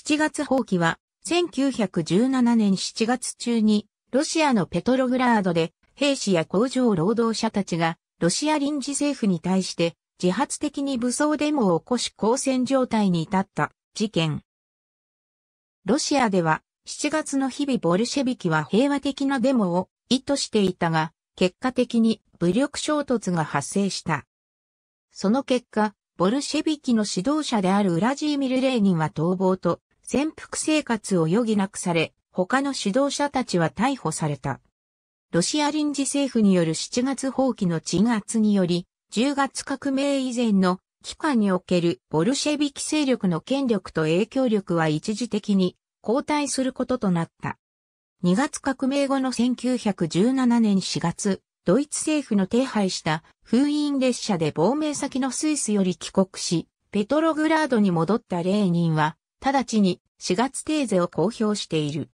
7月放棄は、1917年7月中に、ロシアのペトログラードで、兵士や工場労働者たちが、ロシア臨時政府に対して、自発的に武装デモを起こし交戦状態に至った事件。ロシアでは、7月の日々ボルシェビキは平和的なデモを意図していたが、結果的に武力衝突が発生した。その結果、ボルシェビキの指導者であるウラジーミル・レーニンは逃亡と潜伏生活を余儀なくされ、他の指導者たちは逮捕された。ロシア臨時政府による7月放棄の鎮圧により、10月革命以前の期間におけるボルシェビキ勢力の権力と影響力は一時的に後退することとなった。2月革命後の1917年4月、ドイツ政府の手配した封印列車で亡命先のスイスより帰国し、ペトログラードに戻ったレーニンは、直ちに4月テーゼを公表している。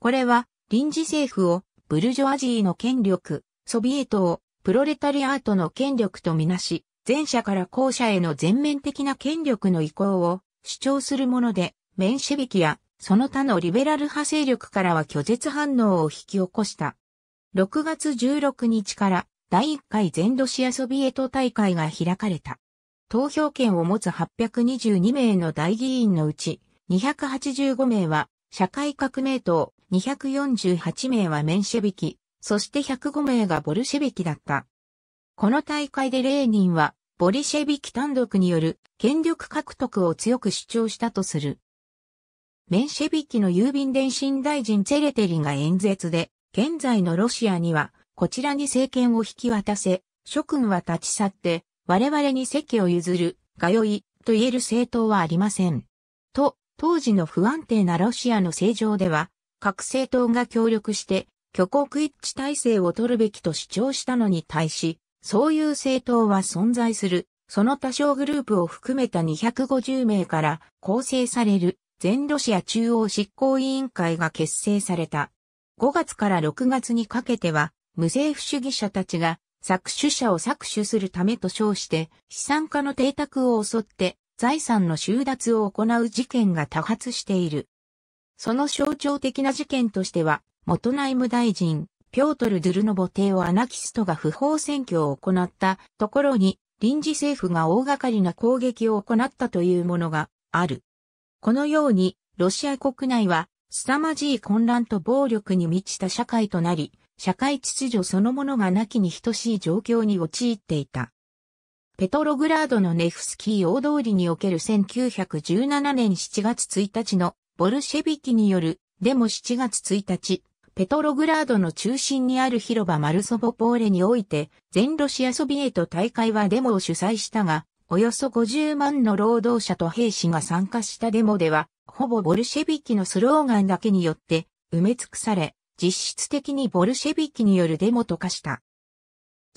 これは臨時政府をブルジョアジーの権力、ソビエトをプロレタリアートの権力とみなし、前者から後者への全面的な権力の移行を主張するもので、メンシェビキやその他のリベラル派勢力からは拒絶反応を引き起こした。6月16日から第1回全ロシアソビエト大会が開かれた。投票権を持つ822名の大議員のうち、285名は社会革命党、248名はメンシェビキ、そして105名がボルシェビキだった。この大会でレーニンは、ボリシェビキ単独による権力獲得を強く主張したとする。メンシェビキの郵便電信大臣ツェレテリが演説で、現在のロシアには、こちらに政権を引き渡せ、諸君は立ち去って、我々に席を譲る、がよい、と言える政党はありません。と、当時の不安定なロシアの政情では、各政党が協力して、挙国一致体制を取るべきと主張したのに対し、そういう政党は存在する、その多少グループを含めた250名から構成される全ロシア中央執行委員会が結成された。5月から6月にかけては、無政府主義者たちが搾取者を搾取するためと称して、資産家の邸宅を襲って財産の収奪を行う事件が多発している。その象徴的な事件としては、元内務大臣、ピョートル・ドゥルノボ邸をアナキストが不法占拠を行ったところに、臨時政府が大掛かりな攻撃を行ったというものがある。このように、ロシア国内は、凄まじい混乱と暴力に満ちた社会となり、社会秩序そのものがなきに等しい状況に陥っていた。ペトログラードのネフスキー大通りにおける1917年7月1日のボルシェビキによるデモ7月1日、ペトログラードの中心にある広場マルソボポーレにおいて、全ロシアソビエト大会はデモを主催したが、およそ50万の労働者と兵士が参加したデモでは、ほぼボルシェビキのスローガンだけによって埋め尽くされ、実質的にボルシェビキによるデモと化した。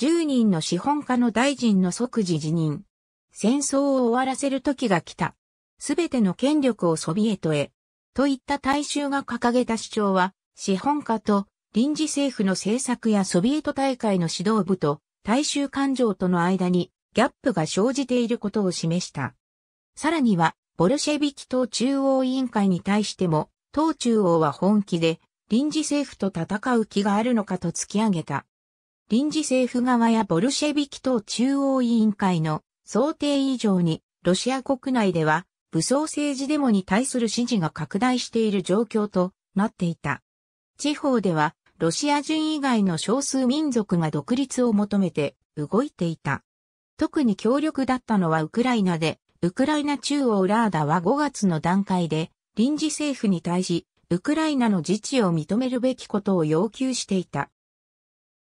10人の資本家の大臣の即時辞任。戦争を終わらせる時が来た。すべての権力をソビエトへ。といった大衆が掲げた主張は、資本家と臨時政府の政策やソビエト大会の指導部と大衆感情との間にギャップが生じていることを示した。さらには、ボルシェビキ党中央委員会に対しても、党中央は本気で臨時政府と戦う気があるのかと突き上げた。臨時政府側やボルシェビキ等中央委員会の想定以上に、ロシア国内では武装政治デモに対する支持が拡大している状況となっていた。地方では、ロシア人以外の少数民族が独立を求めて動いていた。特に強力だったのはウクライナで、ウクライナ中央ラーダは5月の段階で臨時政府に対しウクライナの自治を認めるべきことを要求していた。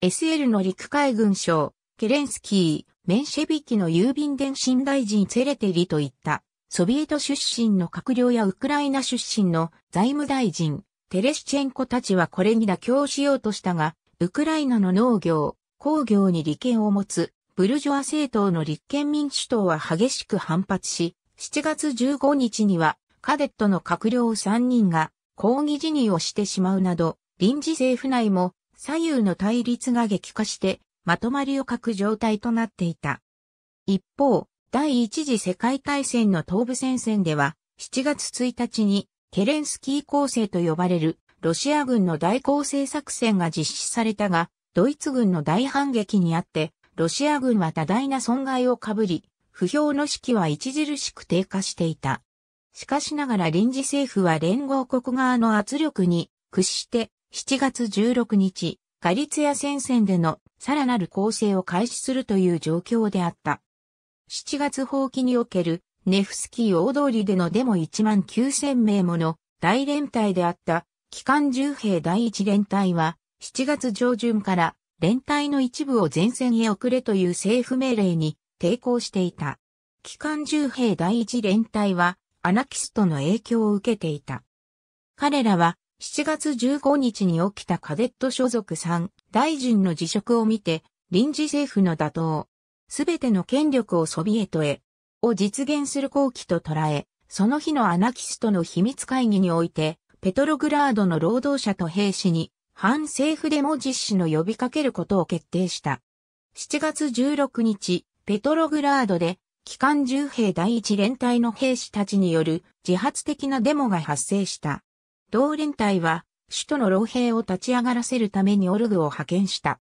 SL の陸海軍省、ケレンスキー、メンシェビキの郵便電信大臣ツェレテリといった、ソビエト出身の閣僚やウクライナ出身の財務大臣、テレシチェンコたちはこれに妥協しようとしたが、ウクライナの農業、工業に利権を持つ、ブルジョア政党の立憲民主党は激しく反発し、7月15日には、カデットの閣僚3人が、抗議辞任をしてしまうなど、臨時政府内も左右の対立が激化してまとまりを欠く状態となっていた。一方、第一次世界大戦の東部戦線では、7月1日にケレンスキー構成と呼ばれるロシア軍の大攻勢作戦が実施されたが、ドイツ軍の大反撃にあって、ロシア軍は多大な損害を被り、不評の士気は著しく低下していた。しかしながら臨時政府は連合国側の圧力に屈して7月16日、ガリツヤ戦線でのさらなる攻勢を開始するという状況であった。7月放棄におけるネフスキー大通りでのデモ1万9000名もの大連隊であった機関重兵第一連隊は7月上旬から連隊の一部を前線へ送れという政府命令に抵抗していた。機関重兵第一連隊はアナキストの影響を受けていた。彼らは7月15日に起きたカデット所属3大臣の辞職を見て臨時政府の打倒、すべての権力をソビエトへを実現する好機と捉え、その日のアナキストの秘密会議において、ペトログラードの労働者と兵士に反政府デモ実施の呼びかけることを決定した。7月16日、ペトログラードで機関銃兵第一連隊の兵士たちによる自発的なデモが発生した。同連隊は、首都の老兵を立ち上がらせるためにオルグを派遣した。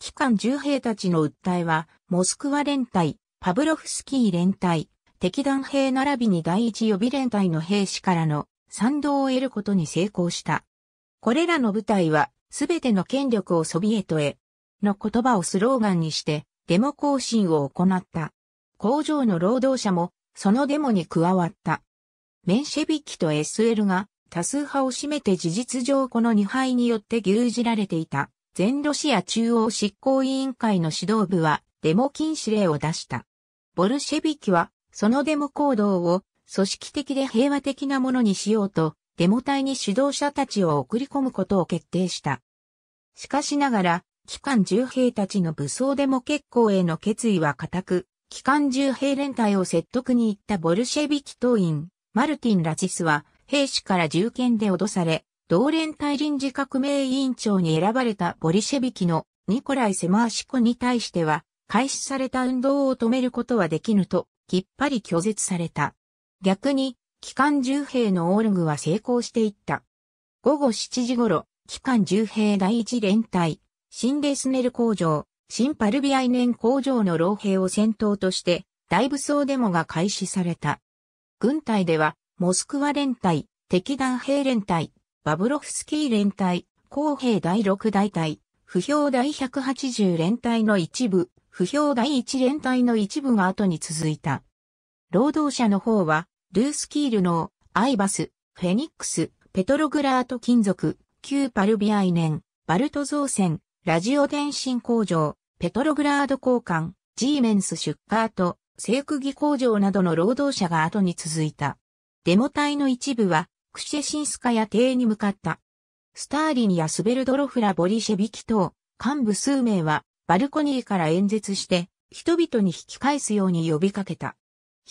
機関銃兵たちの訴えは、モスクワ連隊、パブロフスキー連隊、敵弾兵並びに第一予備連隊の兵士からの賛同を得ることに成功した。これらの部隊は、すべての権力をソビエトへ、の言葉をスローガンにして、デモ行進を行った。工場の労働者も、そのデモに加わった。メンシェビキと SL が多数派を占めて事実上この2敗によって牛耳られていた。全ロシア中央執行委員会の指導部はデモ禁止令を出した。ボルシェビキはそのデモ行動を組織的で平和的なものにしようとデモ隊に指導者たちを送り込むことを決定した。しかしながら、機関銃兵たちの武装デモ結構への決意は固く、機関銃兵連隊を説得に行ったボルシェビキ党員、マルティン・ラチスは、兵士から銃剣で脅され、同連隊臨時革命委員長に選ばれたボリシェビキのニコライ・セマーシコに対しては、開始された運動を止めることはできぬと、きっぱり拒絶された。逆に、機関銃兵のオルグは成功していった。午後7時頃、機関銃兵第一連隊、シンデスネル工場、新パルビアイネン工場の老兵を先頭として、大武装デモが開始された。軍隊では、モスクワ連隊、敵団兵連隊、バブロフスキー連隊、工兵第6大隊、不評第180連隊の一部、不評第1連隊の一部が後に続いた。労働者の方は、ルースキールの、アイバス、フェニックス、ペトログラート金属、旧パルビアイネン、バルト造船、ラジオ電信工場、ペトログラード交換、ジーメンス出荷と製釘工場などの労働者が後に続いた。デモ隊の一部は、クシェシンスカや邸に向かった。スターリンやスベルドロフラ・ボリシェビキ等、幹部数名は、バルコニーから演説して、人々に引き返すように呼びかけた。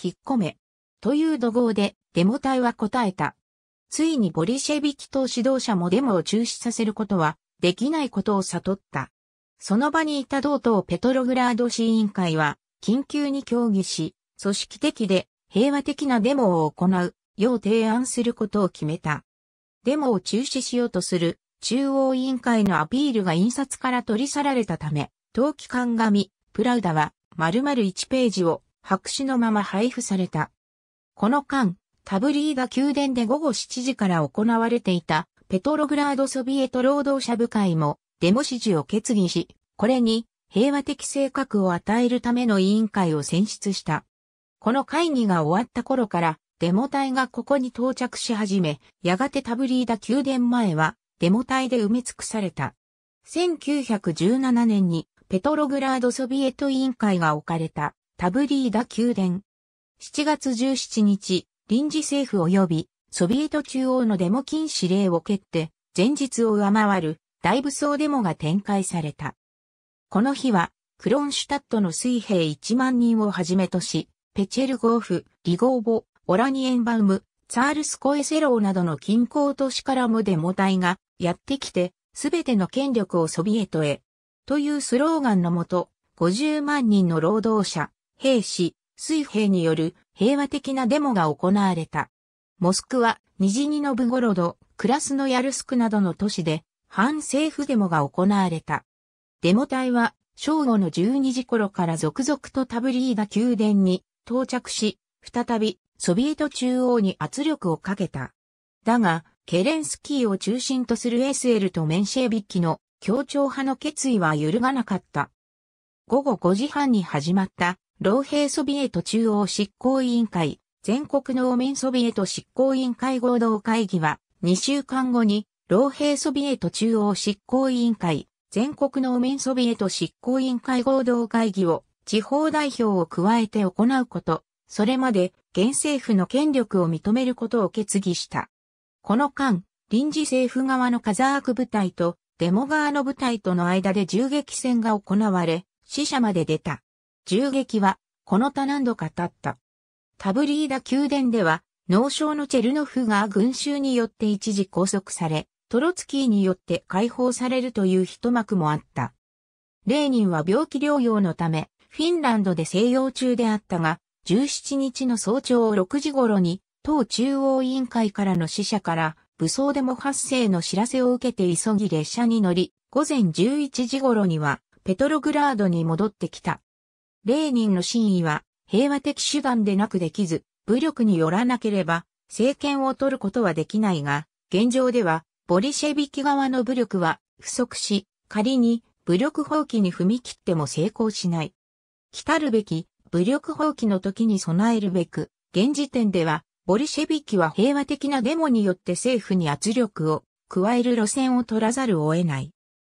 引っ込め。という怒号で、デモ隊は答えた。ついにボリシェビキ党指導者もデモを中止させることは、できないことを悟った。その場にいた同党ペトログラード市委員会は、緊急に協議し、組織的で平和的なデモを行う、よう提案することを決めた。デモを中止しようとする中央委員会のアピールが印刷から取り去られたため、当季間紙、プラウダは丸々1ページを白紙のまま配布された。この間、タブリーダ宮殿で午後7時から行われていたペトログラードソビエト労働者部会もデモ支持を決議し、これに平和的性格を与えるための委員会を選出した。この会議が終わった頃からデモ隊がここに到着し始め、やがてタブリーダ宮殿前はデモ隊で埋め尽くされた。1917年にペトログラードソビエト委員会が置かれたタブリーダ宮殿。7月17日、臨時政府及びソビエト中央のデモ禁止令を蹴って前日を上回る大武装デモが展開された。この日は、クロンシュタットの水兵1万人をはじめとし、ペチェルゴーフ、リゴーボ、オラニエンバウム、ツァールスコエセローなどの近郊都市からもデモ隊がやってきて、すべての権力をソビエトへ。というスローガンのもと、50万人の労働者、兵士、水兵による平和的なデモが行われた。モスクワ、ニジニノブゴロド、クラスノヤルスクなどの都市で反政府デモが行われた。デモ隊は正午の12時頃から続々とタブリーダ宮殿に到着し、再びソビエト中央に圧力をかけた。だが、ケレンスキーを中心とする SL とメンシェービッキの協調派の決意は揺るがなかった。午後5時半に始まった老兵ソビエト中央執行委員会全国農民ソビエト執行委員会合同会議は2週間後に老兵ソビエト中央執行委員会、全国農民ソビエト執行委員会合同会議を地方代表を加えて行うこと、それまで現政府の権力を認めることを決議した。この間、臨時政府側のカザーク部隊とデモ側の部隊との間で銃撃戦が行われ、死者まで出た。銃撃は、この他何度か経った。タブリーダ宮殿では、脳症のチェルノフが群衆によって一時拘束され、トロツキーによって解放されるという一幕もあった。レーニンは病気療養のため、フィンランドで静養中であったが、17日の早朝6時頃に、党中央委員会からの死者から、武装デモ発生の知らせを受けて急ぎ列車に乗り、午前11時頃には、ペトログラードに戻ってきた。レーニンの真意は、平和的手段でなくできず、武力によらなければ、政権を取ることはできないが、現状では、ボリシェビキ側の武力は不足し、仮に武力放棄に踏み切っても成功しない。来るべき武力放棄の時に備えるべく、現時点では、ボリシェビキは平和的なデモによって政府に圧力を加える路線を取らざるを得ない。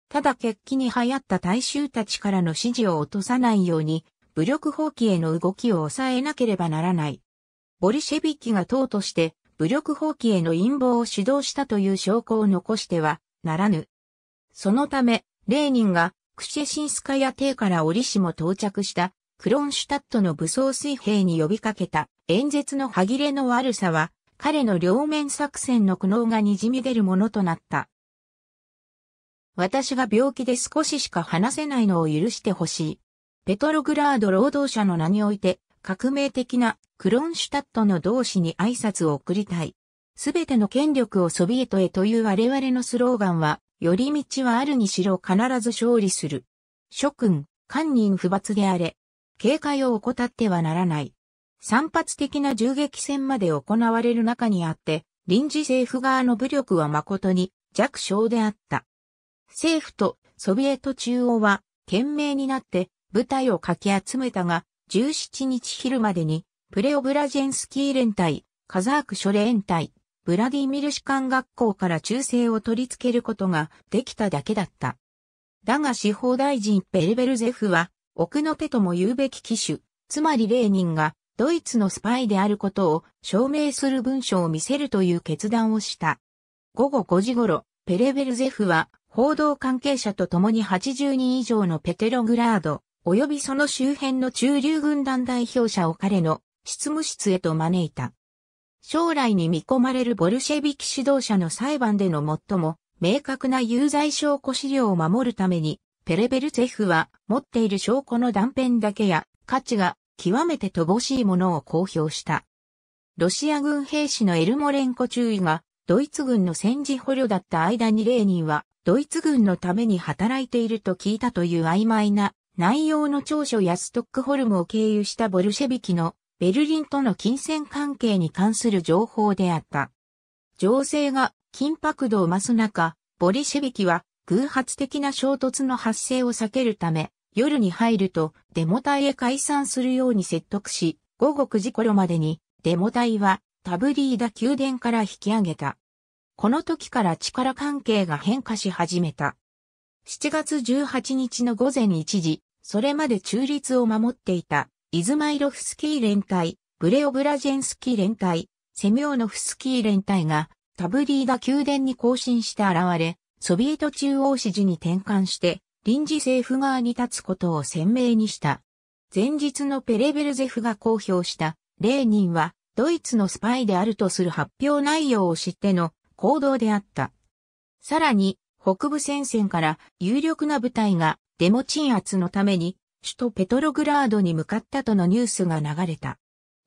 ただ決起に流行った大衆たちからの支持を落とさないように、武力放棄への動きを抑えなければならない。ボリシェビキが党として武力放棄への陰謀を主導したという証拠を残してはならぬ。そのため、レーニンがクシェシンスカヤ邸から折しも到着したクロンシュタットの武装水兵に呼びかけた演説の歯切れの悪さは彼の両面作戦の苦悩が滲み出るものとなった。私が病気で少ししか話せないのを許してほしい。ペトログラード労働者の名において革命的なクロンシュタットの同志に挨拶を送りたい。すべての権力をソビエトへという我々のスローガンは、寄り道はあるにしろ必ず勝利する。諸君、官人不罰であれ。警戒を怠ってはならない。散発的な銃撃戦まで行われる中にあって、臨時政府側の武力は誠に弱小であった。政府とソビエト中央は懸命になって部隊をかき集めたが、17日昼までにプレオブラジェンスキー連隊、カザーク諸連隊、ブラディミルシカン学校から忠誠を取り付けることができただけだった。だが司法大臣ペルベルゼフは、奥の手とも言うべき機種、つまりレーニンがドイツのスパイであることを証明する文書を見せるという決断をした。午後5時頃、ペレベルゼフは報道関係者と共に80人以上のペテログラード、及びその周辺の中流軍団代表者を彼の執務室へと招いた。将来に見込まれるボルシェビキ指導者の裁判での最も明確な有罪証拠資料を守るために、ペレベルツェフは持っている証拠の断片だけや価値が極めて乏しいものを公表した。ロシア軍兵士のエルモレンコ中尉がドイツ軍の戦時捕虜だった間にレーニンはドイツ軍のために働いていると聞いたという曖昧な内容の長所やストックホルムを経由したボルシェビキのベルリンとの金銭関係に関する情報であった。情勢が緊迫度を増す中、ボリシェビキは偶発的な衝突の発生を避けるため、夜に入るとデモ隊へ解散するように説得し、午後9時頃までにデモ隊はタブリーダ宮殿から引き上げた。この時から力関係が変化し始めた。7月18日の午前1時、それまで中立を守っていたイズマイロフスキー連隊、ブレオブラジェンスキー連隊、セミオノフスキー連隊がタブリーダ宮殿に更新して現れ、ソビエト中央支持に転換して臨時政府側に立つことを鮮明にした。前日のペレベルゼフが公表したレーニンはドイツのスパイであるとする発表内容を知っての行動であった。さらに北部戦線から有力な部隊がデモ鎮圧のために首都ペトログラードに向かったとのニュースが流れた。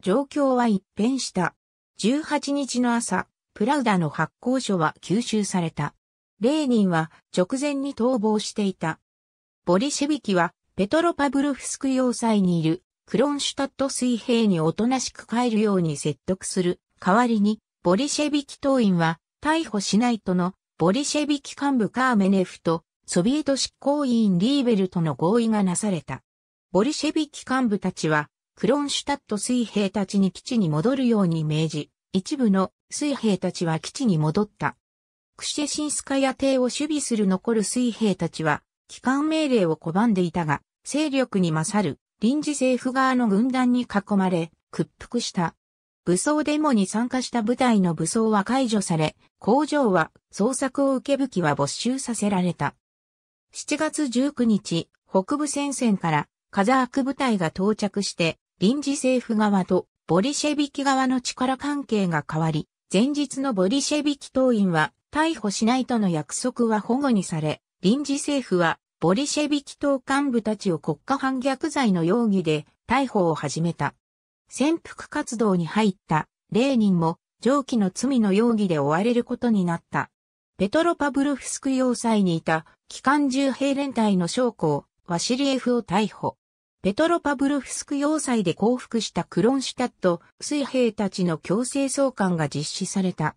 状況は一変した。18日の朝、プラウダの発行所は吸収された。レーニンは直前に逃亡していた。ボリシェビキはペトロパブロフスク要塞にいるクロンシュタット水平におとなしく帰るように説得する。代わりに、ボリシェビキ党員は逮捕しないとのボリシェビキ幹部カーメネフとソビエト執行委員リーベルとの合意がなされた。ボリシェビキ幹部たちは、クロンシュタット水兵たちに基地に戻るように命じ、一部の水兵たちは基地に戻った。クシェシンスカヤ邸を守備する残る水兵たちは、帰還命令を拒んでいたが、勢力に勝る臨時政府側の軍団に囲まれ、屈服した。武装デモに参加した部隊の武装は解除され、工場は捜索を受け武器は没収させられた。7月19日、北部戦線からカザーク部隊が到着して、臨時政府側とボリシェビキ側の力関係が変わり、前日のボリシェビキ党員は逮捕しないとの約束は保護にされ、臨時政府はボリシェビキ党幹部たちを国家反逆罪の容疑で逮捕を始めた。潜伏活動に入ったレーニンも上記の罪の容疑で追われることになった。ペトロパブロフスク要塞にいた、機関銃兵連隊の将校、ワシリエフを逮捕。ペトロパブロフスク要塞で降伏したクロンシュタット、水兵たちの強制送還が実施された。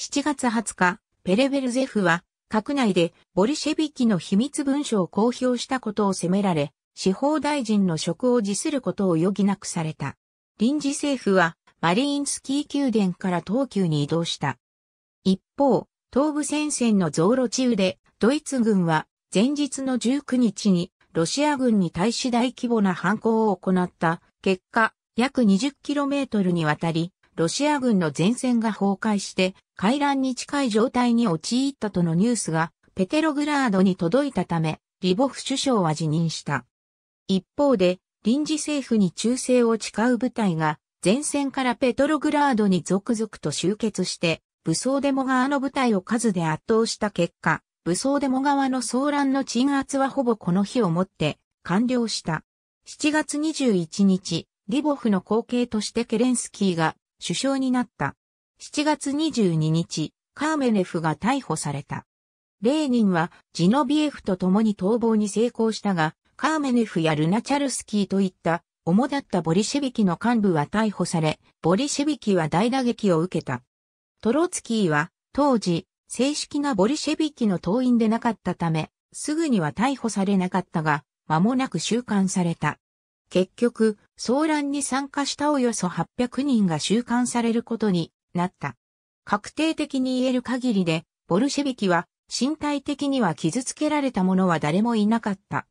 7月20日、ペレベルゼフは、閣内でボリシェビキの秘密文書を公表したことを責められ、司法大臣の職を辞することを余儀なくされた。臨時政府は、マリインスキー宮殿から東急に移動した。一方、東部戦線の増路地で、ドイツ軍は前日の19日にロシア軍に対し大規模な反攻を行った結果、約 20km にわたり、ロシア軍の前線が崩壊して、回乱に近い状態に陥ったとのニュースが、ペテログラードに届いたため、リボフ首相は辞任した。一方で、臨時政府に忠誠を誓う部隊が、前線からペトログラードに続々と集結して、武装デモ側の部隊を数で圧倒した結果、武装デモ側の騒乱の鎮圧はほぼこの日をもって完了した。7月21日、リボフの後継としてケレンスキーが首相になった。7月22日、カーメネフが逮捕された。レーニンはジノビエフと共に逃亡に成功したが、カーメネフやルナチャルスキーといった主だったボリシェビキの幹部は逮捕され、ボリシェビキは大打撃を受けた。トロツキーは、当時、正式なボリシェビキの党員でなかったため、すぐには逮捕されなかったが、間もなく収監された。結局、騒乱に参加したおよそ800人が収監されることになった。確定的に言える限りで、ボルシェビキは身体的には傷つけられた者は誰もいなかった。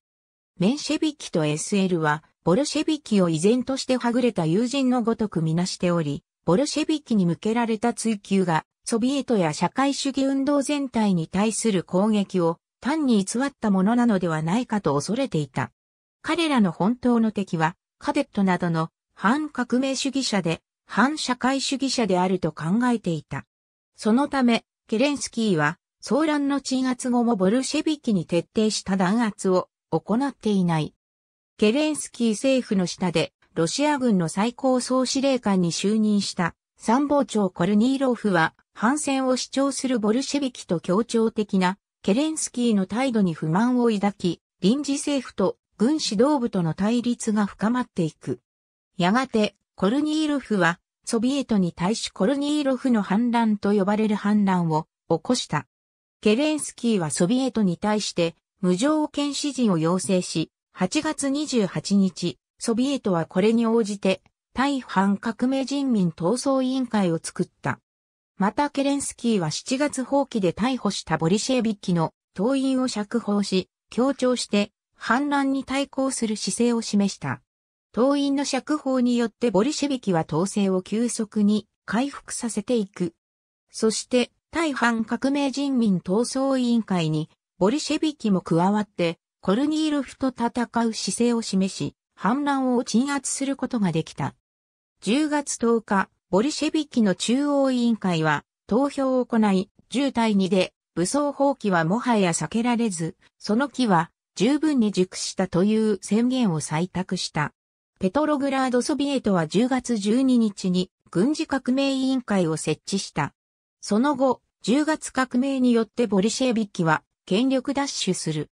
メンシェビキと SL は、ボルシェビキを依然としてはぐれた友人のごとくみなしており、ボルシェビキに向けられた追求が、ソビエトや社会主義運動全体に対する攻撃を単に偽ったものなのではないかと恐れていた。彼らの本当の敵は、カデットなどの反革命主義者で、反社会主義者であると考えていた。そのため、ケレンスキーは、騒乱の鎮圧後もボルシェビキに徹底した弾圧を行っていない。ケレンスキー政府の下でロシア軍の最高総司令官に就任した参謀長コルニーロフは反戦を主張するボルシェビキと協調的なケレンスキーの態度に不満を抱き、臨時政府と軍指導部との対立が深まっていく。やがて、コルニーロフは、ソビエトに対しコルニーロフの反乱と呼ばれる反乱を起こした。ケレンスキーはソビエトに対して、無条件支持を要請し、8月28日、ソビエトはこれに応じて、対反革命人民闘争委員会を作った。またケレンスキーは7月放棄で逮捕したボリシェービッキの党員を釈放し、強調して反乱に対抗する姿勢を示した。党員の釈放によってボリシェビキは統制を急速に回復させていく。そして、対反革命人民闘争委員会にボリシェビキも加わって、コルニーロフと戦う姿勢を示し、反乱を鎮圧することができた。10月10日、ボリシェビッキの中央委員会は投票を行い、10対2で武装放棄はもはや避けられず、その木は十分に熟したという宣言を採択した。ペトログラードソビエトは10月12日に軍事革命委員会を設置した。その後、10月革命によってボリシェビッキは権力奪取する。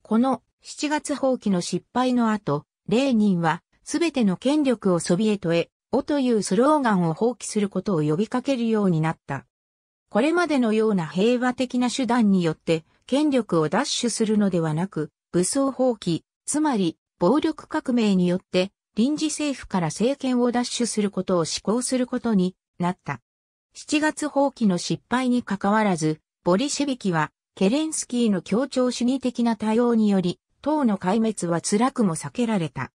この7月放棄の失敗の後、レーニンは、すべての権力をソビエトへ、おというスローガンを放棄することを呼びかけるようになった。これまでのような平和的な手段によって、権力を奪取するのではなく、武装放棄、つまり、暴力革命によって、臨時政府から政権を奪取することを施行することになった。7月放棄の失敗にかかわらず、ボリシェビキは、ケレンスキーの協調主義的な対応により、党の壊滅は辛くも避けられた。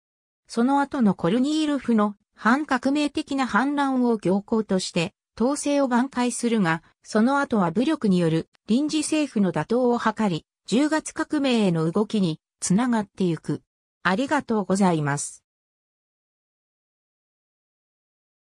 その後のコルニールフの反革命的な反乱を行行として、統制を挽回するが、その後は武力による臨時政府の打倒を図り、10月革命への動きにつながってゆく。ありがとうございます。